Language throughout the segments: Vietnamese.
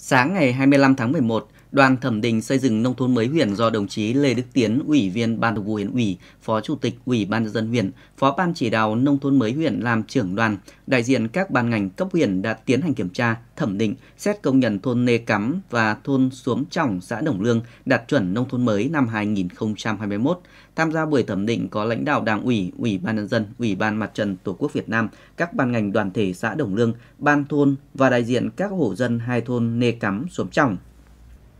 Sáng ngày 25 tháng 11, Đoàn thẩm định xây dựng nông thôn mới huyện do đồng chí Lê Đức Tiến, Ủy viên Ban Thường vụ huyện ủy, Phó Chủ tịch Ủy ban nhân dân huyện, Phó ban chỉ đạo nông thôn mới huyện làm trưởng đoàn, đại diện các ban ngành cấp huyện đã tiến hành kiểm tra, thẩm định, xét công nhận thôn Nê Cắm và thôn Xuống Trỏng, xã Đồng Lương đạt chuẩn nông thôn mới năm 2021. Tham gia buổi thẩm định có lãnh đạo Đảng ủy, Ủy ban nhân dân, Ủy ban Mặt trận Tổ quốc Việt Nam, các ban ngành đoàn thể xã Đồng Lương, ban thôn và đại diện các hộ dân hai thôn Nê Cắm, Xuống Trỏng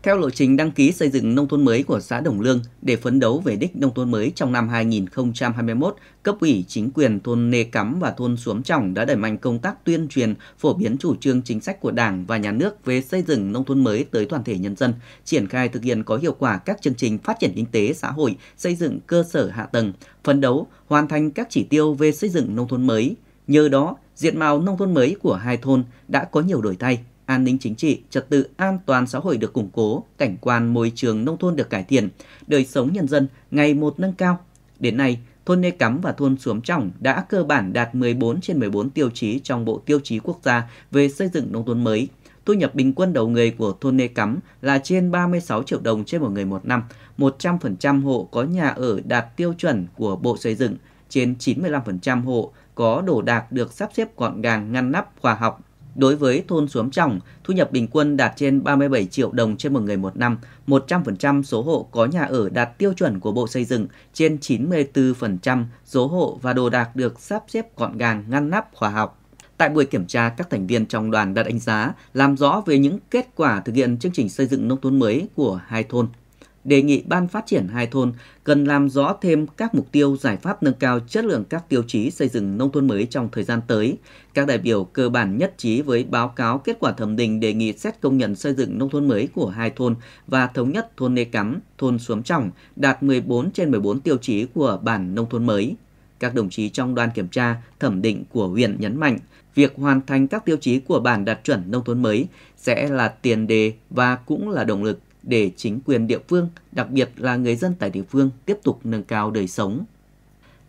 theo lộ trình đăng ký xây dựng nông thôn mới của xã Đồng Lương để phấn đấu về đích nông thôn mới trong năm 2021, cấp ủy chính quyền thôn Nê Cắm và thôn Xuống Trỏng đã đẩy mạnh công tác tuyên truyền, phổ biến chủ trương chính sách của Đảng và nhà nước về xây dựng nông thôn mới tới toàn thể nhân dân, triển khai thực hiện có hiệu quả các chương trình phát triển kinh tế xã hội, xây dựng cơ sở hạ tầng, phấn đấu hoàn thành các chỉ tiêu về xây dựng nông thôn mới. Nhờ đó, diện mạo nông thôn mới của hai thôn đã có nhiều đổi thay, an ninh chính trị, trật tự an toàn xã hội được củng cố, cảnh quan môi trường nông thôn được cải thiện, đời sống nhân dân ngày một nâng cao. Đến nay, thôn Nê Cắm và thôn Xuống Trỏng đã cơ bản đạt 14 trên 14 tiêu chí trong Bộ Tiêu chí Quốc gia về xây dựng nông thôn mới. Thu nhập bình quân đầu người của thôn Nê Cắm là trên 36 triệu đồng trên một người một năm. 100% hộ có nhà ở đạt tiêu chuẩn của Bộ Xây dựng, trên 95% hộ có đồ đạc được sắp xếp gọn gàng ngăn nắp khoa học Đối với thôn Suối Trỏng, thu nhập bình quân đạt trên 37 triệu đồng trên một người một năm, 100% số hộ có nhà ở đạt tiêu chuẩn của Bộ Xây dựng, trên 94% số hộ và đồ đạc được sắp xếp gọn gàng, ngăn nắp, khoa học. Tại buổi kiểm tra, các thành viên trong đoàn đã đánh giá, làm rõ về những kết quả thực hiện chương trình xây dựng nông thôn mới của hai thôn đề nghị Ban Phát triển hai thôn cần làm rõ thêm các mục tiêu giải pháp nâng cao chất lượng các tiêu chí xây dựng nông thôn mới trong thời gian tới. Các đại biểu cơ bản nhất trí với báo cáo kết quả thẩm định đề nghị xét công nhận xây dựng nông thôn mới của hai thôn và thống nhất thôn Nê Cắm, thôn Xuống Trọng đạt 14 trên 14 tiêu chí của bản nông thôn mới. Các đồng chí trong đoàn kiểm tra, thẩm định của huyện nhấn mạnh, việc hoàn thành các tiêu chí của bản đạt chuẩn nông thôn mới sẽ là tiền đề và cũng là động lực để chính quyền địa phương, đặc biệt là người dân tại địa phương tiếp tục nâng cao đời sống.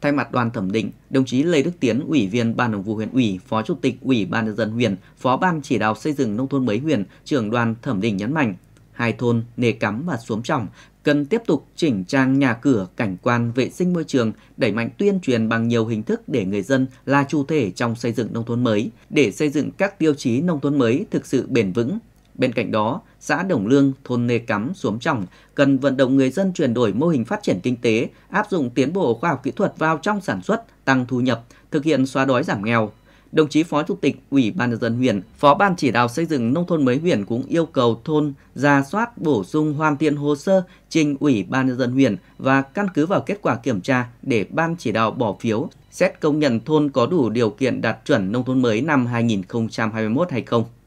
Thay mặt đoàn thẩm định, đồng chí Lê Đức Tiến, Ủy viên Ban Thường vụ huyện ủy, Phó Chủ tịch Ủy ban nhân dân huyện, Phó ban chỉ đạo xây dựng nông thôn mới huyện, trưởng đoàn thẩm định nhấn mạnh, hai thôn Nề Cắm và Xuống Trỏng cần tiếp tục chỉnh trang nhà cửa, cảnh quan, vệ sinh môi trường, đẩy mạnh tuyên truyền bằng nhiều hình thức để người dân là chủ thể trong xây dựng nông thôn mới, để xây dựng các tiêu chí nông thôn mới thực sự bền vững, Bên cạnh đó, xã Đồng Lương, thôn Nê Cắm, Xuống Tròng cần vận động người dân chuyển đổi mô hình phát triển kinh tế, áp dụng tiến bộ khoa học kỹ thuật vào trong sản xuất, tăng thu nhập, thực hiện xóa đói giảm nghèo. Đồng chí Phó Chủ tịch Ủy ban nhân dân huyện, Phó ban chỉ đạo xây dựng nông thôn mới huyện cũng yêu cầu thôn ra soát bổ sung hoàn thiện hồ sơ trình Ủy ban nhân dân huyện và căn cứ vào kết quả kiểm tra để ban chỉ đạo bỏ phiếu xét công nhận thôn có đủ điều kiện đạt chuẩn nông thôn mới năm 2021 hay không.